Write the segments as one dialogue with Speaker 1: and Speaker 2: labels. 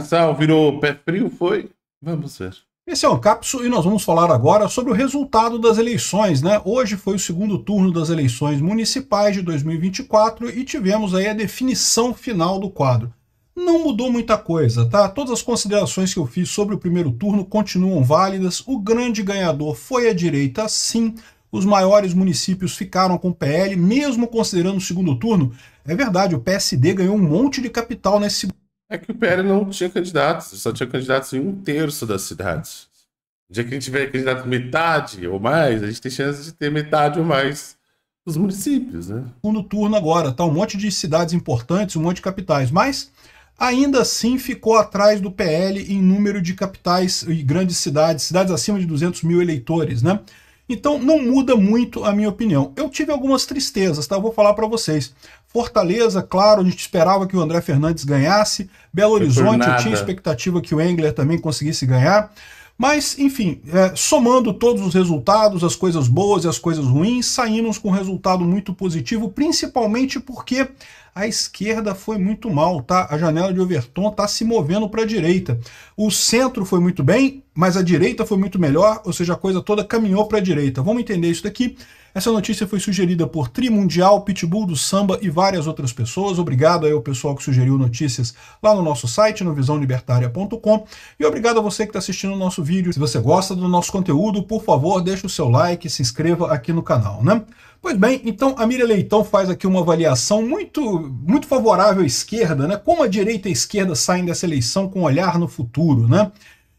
Speaker 1: Nação virou pé frio, foi? Vamos ver.
Speaker 2: Esse é o Capso e nós vamos falar agora sobre o resultado das eleições, né? Hoje foi o segundo turno das eleições municipais de 2024 e tivemos aí a definição final do quadro. Não mudou muita coisa, tá? Todas as considerações que eu fiz sobre o primeiro turno continuam válidas. O grande ganhador foi a direita, sim. Os maiores municípios ficaram com o PL, mesmo considerando o segundo turno. É verdade, o PSD ganhou um monte de capital nesse segundo
Speaker 1: é que o PL não tinha candidatos, só tinha candidatos em um terço das cidades. O dia que a gente tiver candidato metade ou mais, a gente tem chance de ter metade ou mais dos municípios, né?
Speaker 2: Segundo turno agora, tá um monte de cidades importantes, um monte de capitais, mas ainda assim ficou atrás do PL em número de capitais e grandes cidades, cidades acima de 200 mil eleitores, né? Então não muda muito a minha opinião. Eu tive algumas tristezas, tá? Eu vou falar para vocês. Fortaleza, claro, a gente esperava que o André Fernandes ganhasse. Belo Horizonte, eu tinha expectativa que o Engler também conseguisse ganhar. Mas, enfim, é, somando todos os resultados, as coisas boas e as coisas ruins, saímos com um resultado muito positivo, principalmente porque a esquerda foi muito mal, tá? A janela de Overton está se movendo para a direita. O centro foi muito bem, mas a direita foi muito melhor, ou seja, a coisa toda caminhou para a direita. Vamos entender isso daqui essa notícia foi sugerida por Trimundial, Pitbull do Samba e várias outras pessoas. Obrigado aí ao pessoal que sugeriu notícias lá no nosso site, no visãolibertária.com. E obrigado a você que está assistindo o nosso vídeo. Se você gosta do nosso conteúdo, por favor, deixe o seu like e se inscreva aqui no canal, né? Pois bem, então a Miriam Leitão faz aqui uma avaliação muito, muito favorável à esquerda, né? Como a direita e a esquerda saem dessa eleição com um olhar no futuro, né?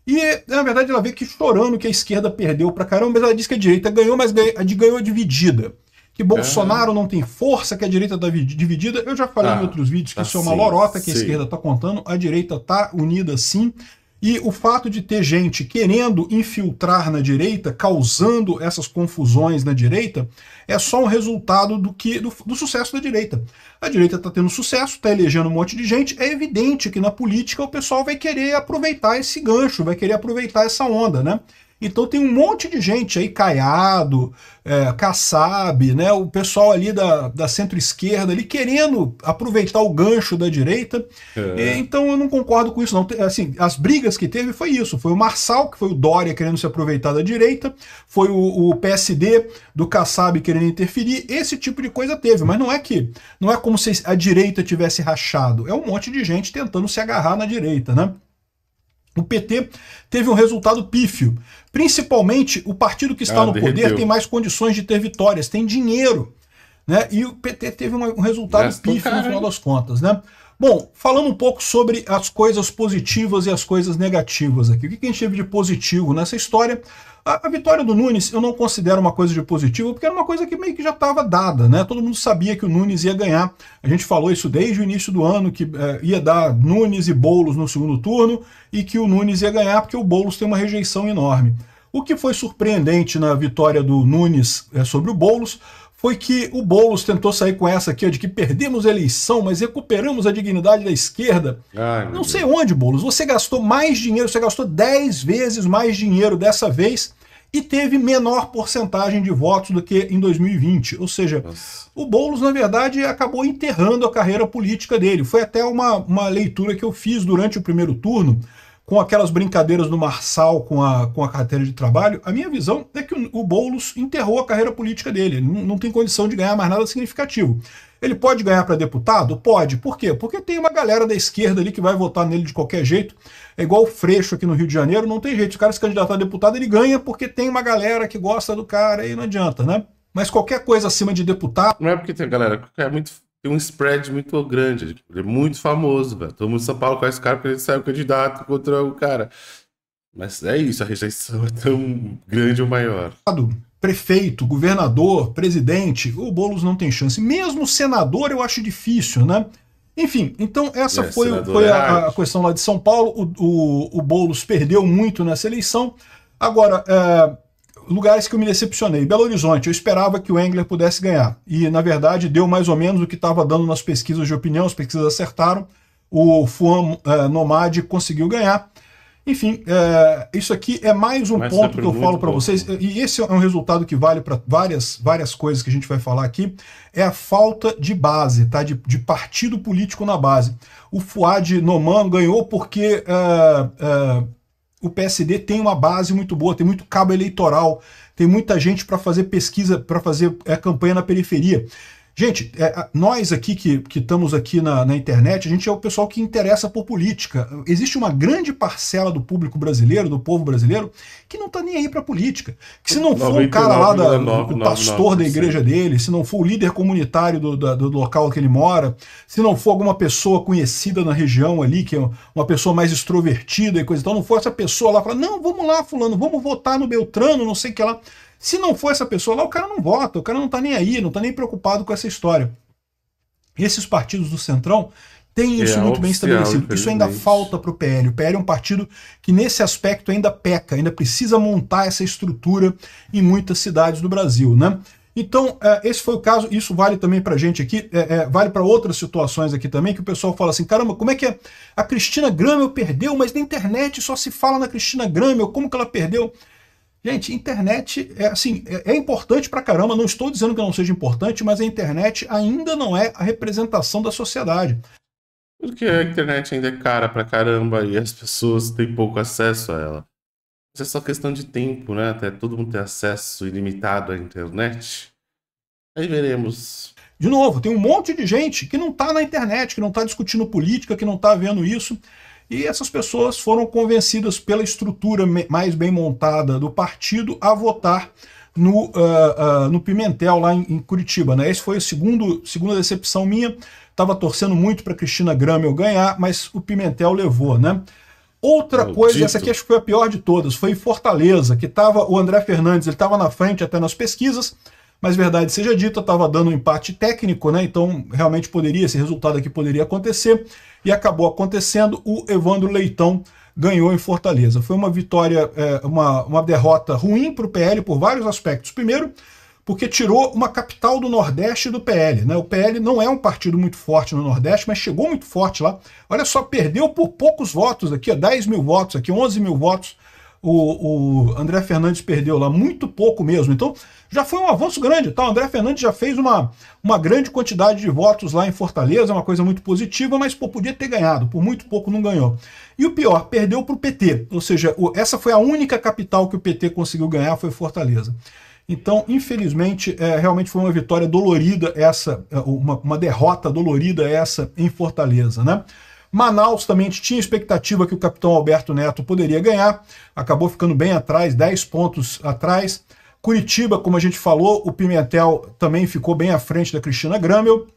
Speaker 2: E, na verdade, ela vê que chorando que a esquerda perdeu pra caramba, mas ela diz que a direita ganhou, mas a de ganhou dividida. Que Bolsonaro não tem força, que a direita está dividida. Eu já falei ah, em outros vídeos que tá isso é uma lorota que sim. a esquerda está contando. A direita está unida sim. E o fato de ter gente querendo infiltrar na direita, causando essas confusões na direita, é só um resultado do que do, do sucesso da direita. A direita está tendo sucesso, está elegendo um monte de gente. É evidente que na política o pessoal vai querer aproveitar esse gancho, vai querer aproveitar essa onda, né? Então tem um monte de gente aí, Caiado, é, Kassab, né, o pessoal ali da, da centro-esquerda ali querendo aproveitar o gancho da direita. É. E, então eu não concordo com isso não. Assim, as brigas que teve foi isso, foi o Marçal, que foi o Dória querendo se aproveitar da direita, foi o, o PSD do Kassab querendo interferir, esse tipo de coisa teve, mas não é que não é como se a direita tivesse rachado, é um monte de gente tentando se agarrar na direita, né? O PT teve um resultado pífio. Principalmente o partido que está ah, no derreteu. poder tem mais condições de ter vitórias, tem dinheiro. Né? E o PT teve um, resultado Gastou pífio caralho. no final das contas. Né? Bom, falando um pouco sobre as coisas positivas e as coisas negativas aqui. O que a gente teve de positivo nessa história? A, a vitória do Nunes eu não considero uma coisa de positivo, porque era uma coisa que meio que já estava dada, né? Todo mundo sabia que o Nunes ia ganhar. A gente falou isso desde o início do ano, que é, ia dar Nunes e Boulos no segundo turno e que o Nunes ia ganhar porque o Boulos tem uma rejeição enorme. O que foi surpreendente na vitória do Nunes é, sobre o Boulos foi que o Boulos tentou sair com essa aqui, de que perdemos a eleição, mas recuperamos a dignidade da esquerda. Ai, Não sei Deus. onde, Boulos. Você gastou mais dinheiro, você gastou 10 vezes mais dinheiro dessa vez e teve menor porcentagem de votos do que em 2020. Ou seja, Nossa. o Boulos, na verdade, acabou enterrando a carreira política dele. Foi até uma, uma leitura que eu fiz durante o primeiro turno com aquelas brincadeiras do Marçal com a, com a carteira de trabalho, a minha visão é que o, Boulos enterrou a carreira política dele. Ele não, não tem condição de ganhar mais nada significativo. Ele pode ganhar para deputado? Pode. Por quê? Porque tem uma galera da esquerda ali que vai votar nele de qualquer jeito. É igual o Freixo aqui no Rio de Janeiro, não tem jeito. O cara se candidatar a deputado, ele ganha porque tem uma galera que
Speaker 1: gosta do cara e não adianta, né? Mas qualquer coisa acima de deputado. Não é porque tem galera, é muito tem um spread muito grande. Ele é muito famoso, velho. Todo mundo de São Paulo conhece o cara porque ele saiu candidato contra o cara. Mas é isso, a rejeição é tão grande ou maior.
Speaker 2: Prefeito, governador, presidente, o Boulos não tem chance. Mesmo senador eu acho difícil, né? Enfim, então essa é, foi, foi é a, a, questão lá de São Paulo. O, o, o Boulos perdeu muito nessa eleição. Agora, é, lugares que eu me decepcionei. Belo Horizonte, eu esperava que o Engler pudesse ganhar. E, na verdade, deu mais ou menos o que estava dando nas pesquisas de opinião, as pesquisas acertaram. O Fuam eh, Nomade conseguiu ganhar. Enfim, eh, isso aqui é mais um ponto é que eu falo para vocês, e esse é um resultado que vale para várias, várias coisas que a gente vai falar aqui, é a falta de base, tá? de, de partido político na base. O Fuad Noman ganhou porque eh, o PSD tem uma base muito boa, tem muito cabo eleitoral, tem muita gente para fazer pesquisa, para fazer é, campanha na periferia. Gente, é, nós aqui que, que estamos aqui na, na, internet, a gente é o pessoal que interessa por política. Existe uma grande parcela do público brasileiro, do povo brasileiro, que não está nem aí para política. Que se não for 99, o cara lá, da, 99, o pastor 99%. da igreja dele, se não for o líder comunitário do, do local que ele mora, se não for alguma pessoa conhecida na região ali, que é uma pessoa mais extrovertida e coisa e então, tal, não for essa pessoa lá falar, não, vamos lá, fulano, vamos votar no Beltrano, não sei o que lá. Se não for essa pessoa lá, o cara não vota, o cara não está nem aí, não está nem preocupado com essa história. E esses partidos do Centrão têm isso é, muito bem estabelecido. Isso ainda falta para o PL. O PL é um partido que, nesse aspecto, ainda peca, ainda precisa montar essa estrutura em muitas cidades do Brasil, né? Então, é, esse foi o caso, isso vale também para gente aqui, é, é, vale para outras situações aqui também, que o pessoal fala assim, caramba, como é que a Cristina Gramel perdeu, mas na internet só se fala na Cristina Gramel, como que ela perdeu? Gente, internet é assim, é, é importante pra caramba, não estou dizendo que não seja importante, mas a internet ainda não é a representação da sociedade.
Speaker 1: Porque a internet ainda é cara pra caramba e as pessoas têm pouco acesso a ela. Mas é só questão de tempo, né? Até todo mundo ter acesso ilimitado à internet. Aí veremos. De novo, tem um monte
Speaker 2: de gente que não tá na internet, que não tá discutindo política, que não tá vendo isso. E essas pessoas foram convencidas pela estrutura mais bem montada do partido a votar no, uh, uh, no Pimentel, lá em, em Curitiba. Né? Esse foi a segundo, segunda decepção minha. Estava torcendo muito para Cristina eu ganhar, mas o Pimentel levou, né? Outra Maldito. coisa, essa aqui acho que foi a pior de todas, foi em Fortaleza, que estava o André Fernandes, ele estava na frente até nas pesquisas, mas verdade seja dita, estava dando um empate técnico, né? Então realmente poderia, esse resultado aqui poderia acontecer. E acabou acontecendo, o Evandro Leitão ganhou em Fortaleza. Foi uma vitória, é, uma, uma derrota ruim para o PL por vários aspectos. Primeiro, porque tirou uma capital do Nordeste do PL. Né? O PL não é um partido muito forte no Nordeste, mas chegou muito forte lá. Olha só, perdeu por poucos votos aqui, ó, 10 mil votos aqui, 11 mil votos o, o André Fernandes perdeu lá, muito pouco mesmo. Então já foi um avanço grande, tá? O André Fernandes já fez uma, uma grande quantidade de votos lá em Fortaleza, é uma coisa muito positiva, mas pô, podia ter ganhado, por muito pouco não ganhou. E o pior, perdeu para o PT, ou seja, o, essa foi a única capital que o PT conseguiu ganhar, foi Fortaleza. Então, infelizmente, é, realmente foi uma vitória dolorida essa, é, uma, uma derrota dolorida essa em Fortaleza, né? Manaus também tinha expectativa que o capitão Alberto Neto poderia ganhar, acabou ficando bem atrás, 10 pontos atrás. Curitiba, como a gente falou, o Pimentel também ficou bem à frente da Cristina Gramel.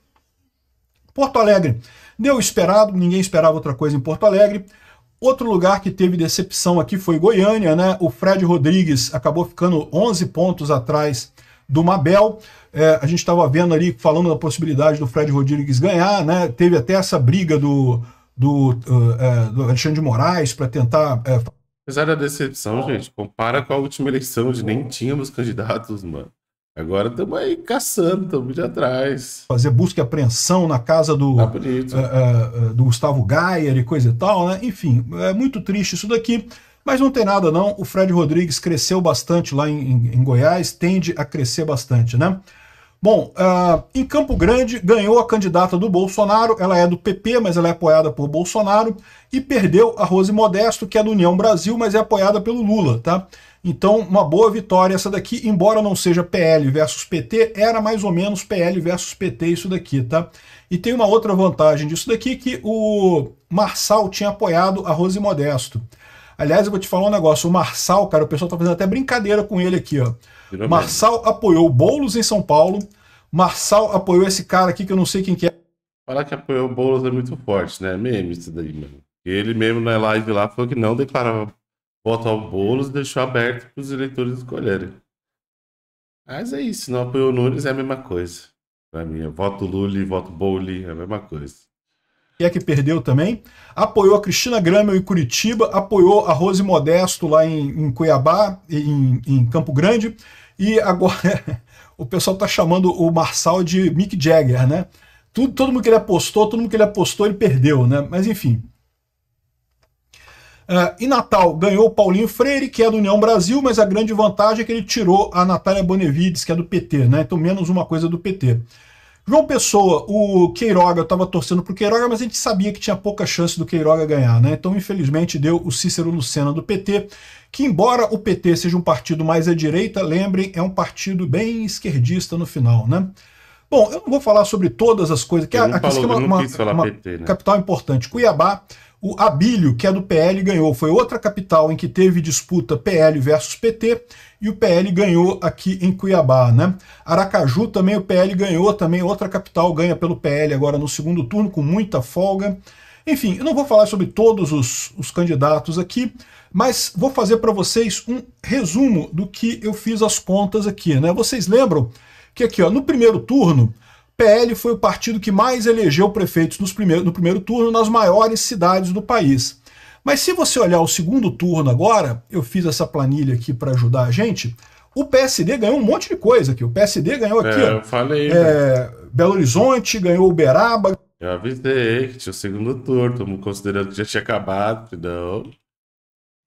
Speaker 2: Porto Alegre deu esperado, ninguém esperava outra coisa em Porto Alegre. Outro lugar que teve decepção aqui foi Goiânia, né? O Fred Rodrigues acabou ficando 11 pontos atrás do Mabel. É, a gente estava vendo ali, falando da possibilidade do Fred Rodrigues ganhar, né? Teve até essa briga do, do, uh, do Alexandre de Moraes para tentar. Eh,
Speaker 1: Apesar da decepção, ah. gente, compara com a última eleição de nem tínhamos candidatos, mano. Agora estamos aí caçando, estamos de atrás.
Speaker 2: Fazer busca e apreensão na casa do, tá do Gustavo Gayer e coisa e tal, né? Enfim, é muito triste isso daqui. Mas não tem nada, não. O Fred Rodrigues cresceu bastante lá em, em Goiás, tende a crescer bastante, né? Bom, uh, em Campo Grande ganhou a candidata do Bolsonaro, ela é do PP, mas ela é apoiada por Bolsonaro, e perdeu a Rose Modesto, que é do União Brasil, mas é apoiada pelo Lula, tá? Então, uma boa vitória essa daqui, embora não seja PL versus PT, era mais ou menos PL versus PT isso daqui, tá? E tem uma outra vantagem disso daqui, que o Marçal tinha apoiado a Rose Modesto. Aliás, eu vou te falar um negócio, o Marçal, cara, o pessoal tá fazendo até brincadeira com ele aqui, ó. Virou Marçal mesmo. apoiou Boulos em São Paulo. Marçal apoiou esse cara aqui que eu não sei quem
Speaker 1: que é. Falar que apoiou o Boulos é muito forte, né? Meme isso daí, mano. Ele mesmo na live lá falou que não declarava voto ao Boulos e deixou aberto para os eleitores escolherem. Mas é isso, não apoiou o Nunes é a mesma coisa. Pra mim, é voto Lula voto Boulos é a mesma coisa.
Speaker 2: E é que perdeu também. Apoiou a Cristina Gramel em Curitiba, apoiou a Rose Modesto lá em, em Cuiabá, em, em Campo Grande e agora o pessoal está chamando o Marçal de Mick Jagger, né? Tudo, todo mundo que ele apostou, todo mundo que ele apostou, ele perdeu, né? Mas enfim. Uh, e Natal ganhou o Paulinho Freire, que é do União Brasil, mas a grande vantagem é que ele tirou a Natália Bonevides, que é do PT, né? Então menos uma coisa do PT. João Pessoa, o Queiroga, eu estava torcendo para o Queiroga, mas a gente sabia que tinha pouca chance do Queiroga ganhar, né? Então, infelizmente, deu o Cícero Lucena do PT, que, embora o PT seja um partido mais à direita, lembrem, é um partido bem esquerdista no final, né? Bom, eu não vou falar sobre todas as coisas, que é a, falou, é uma, uma, PT, né? uma capital importante. Cuiabá, o Abílio, que é do PL, ganhou. Foi outra capital em que teve disputa PL versus PT e o PL ganhou aqui em Cuiabá, né? Aracaju também o PL ganhou, também outra capital ganha pelo PL agora no segundo turno com muita folga. Enfim, eu não vou falar sobre todos os, os candidatos aqui, mas vou fazer para vocês um resumo do que eu fiz as contas aqui, né? Vocês lembram que aqui, ó, no primeiro turno, PL foi o partido que mais elegeu prefeitos nos primeiros, no primeiro turno nas maiores cidades do país. Mas se você olhar o segundo turno agora, eu fiz essa planilha aqui para ajudar a gente, o PSD ganhou um monte de coisa aqui. O PSD ganhou aqui. É, ó, eu falei. É, né? Belo Horizonte, ganhou Uberaba.
Speaker 1: Eu avisei que tinha o segundo turno, considerando que já tinha acabado, não.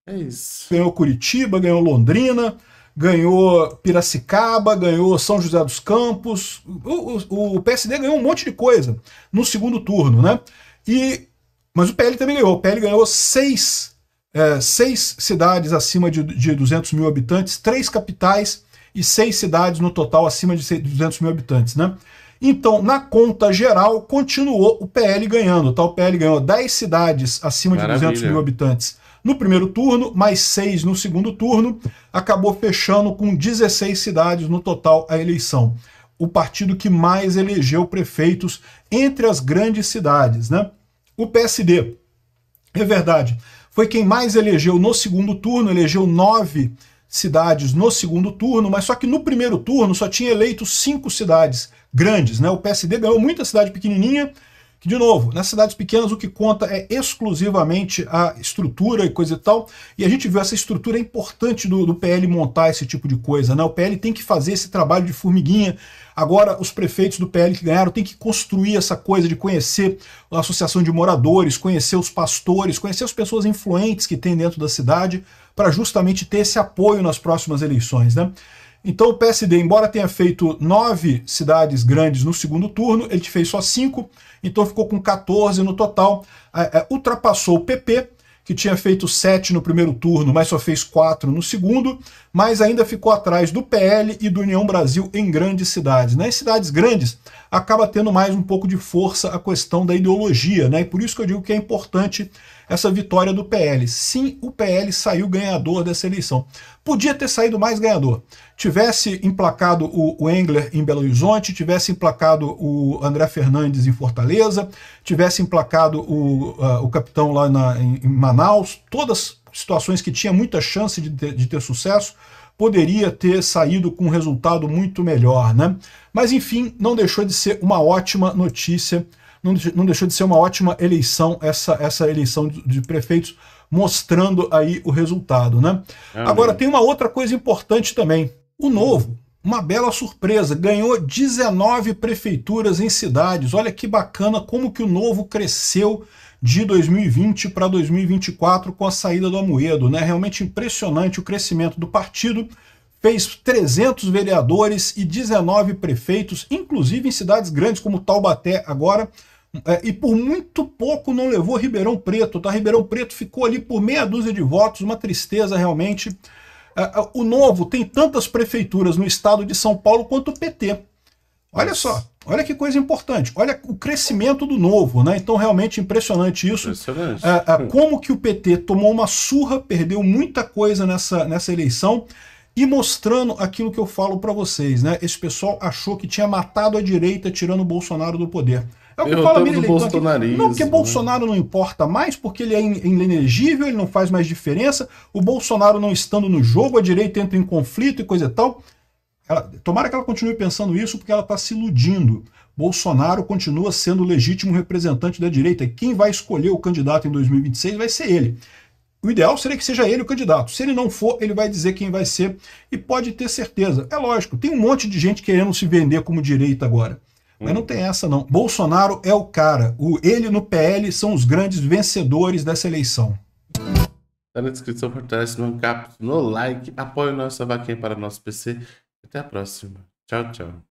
Speaker 2: É isso. Ganhou Curitiba, ganhou Londrina ganhou Piracicaba, ganhou São José dos Campos. O, o, o PSD ganhou um monte de coisa no segundo turno, né? E, mas o PL também ganhou. O PL ganhou seis, é, seis cidades acima de, de 200 mil habitantes, três capitais e seis cidades no total acima de 200 mil habitantes, né? Então, na conta geral, continuou o PL ganhando, tá? O PL ganhou 10 cidades acima Maravilha. de 200 mil habitantes no primeiro turno, mais seis no segundo turno, acabou fechando com 16 cidades no total a eleição. O partido que mais elegeu prefeitos entre as grandes cidades, né? O PSD, é verdade, foi quem mais elegeu no segundo turno, elegeu nove cidades no segundo turno, mas só que no primeiro turno só tinha eleito cinco cidades grandes, né? O PSD ganhou muita cidade pequenininha que, de novo, nas cidades pequenas o que conta é exclusivamente a estrutura e coisa e tal, e a gente viu essa estrutura é importante do, do PL montar esse tipo de coisa, né? O PL tem que fazer esse trabalho de formiguinha, Agora, os prefeitos do PL que ganharam têm que construir essa coisa de conhecer a associação de moradores, conhecer os pastores, conhecer as pessoas influentes que tem dentro da cidade, para justamente ter esse apoio nas próximas eleições, né? Então o PSD, embora tenha feito nove cidades grandes no segundo turno, ele fez só cinco, então ficou com 14 no total, é, é, ultrapassou o PP, que tinha feito sete no primeiro turno, mas só fez quatro no segundo, mas ainda ficou atrás do PL e do União Brasil em grandes cidades. Nas né? cidades grandes, acaba tendo mais um pouco de força a questão da ideologia, né? E por isso que eu digo que é importante essa vitória do PL. Sim, o PL saiu ganhador dessa eleição. Podia ter saído mais ganhador. Tivesse emplacado o Engler em Belo Horizonte, tivesse emplacado o André Fernandes em Fortaleza, tivesse emplacado o, uh, o capitão lá na, em, em, Manaus, todas situações que tinha muita chance de ter, de ter sucesso, poderia ter saído com um resultado muito melhor, né? Mas enfim, não deixou de ser uma ótima notícia não, deixou de ser uma ótima eleição, essa, essa eleição de, de prefeitos, mostrando aí o resultado. Né? Amém. Agora, tem uma outra coisa importante também. O novo, uma bela surpresa, ganhou 19 prefeituras em cidades. Olha que bacana como que o novo cresceu de 2020 para 2024 com a saída do Amoedo, né? Realmente impressionante o crescimento do partido. Fez 300 vereadores e 19 prefeitos, inclusive em cidades grandes como Taubaté agora, é, e por muito pouco não levou Ribeirão Preto, tá? Ribeirão Preto ficou ali por meia dúzia de votos, uma tristeza realmente. É, é o Novo tem tantas prefeituras no estado de São Paulo quanto o PT. Olha só, olha que coisa importante. Olha o crescimento do Novo, né? Então, realmente impressionante isso. Impressionante. É, é como que o PT tomou uma surra, perdeu muita coisa nessa, nessa eleição e mostrando aquilo que eu falo para vocês, né? Esse pessoal achou que tinha matado a direita tirando o Bolsonaro do poder. É o que fala Miriam Bolsonaro. Não, porque né? Bolsonaro não importa mais, porque ele é inelegível, ele não faz mais diferença. O Bolsonaro não estando no jogo, a direita entra em conflito e coisa e tal. Ela, tomara que ela continue pensando isso, porque ela está se iludindo. Bolsonaro continua sendo o legítimo representante da direita. quem vai escolher o candidato em 2026 vai ser ele. O ideal seria que seja ele o candidato. Se ele não for, ele vai dizer quem vai ser e pode ter certeza. É lógico, tem um monte de gente querendo se vender como direita agora. Mas não tem essa, não. Bolsonaro é o cara. O, ele no PL são os grandes vencedores dessa eleição.
Speaker 1: Tá na descrição por trás, no cap, no like. Apoie nossa vaquinha para nosso PC. Até a próxima. Tchau, tchau.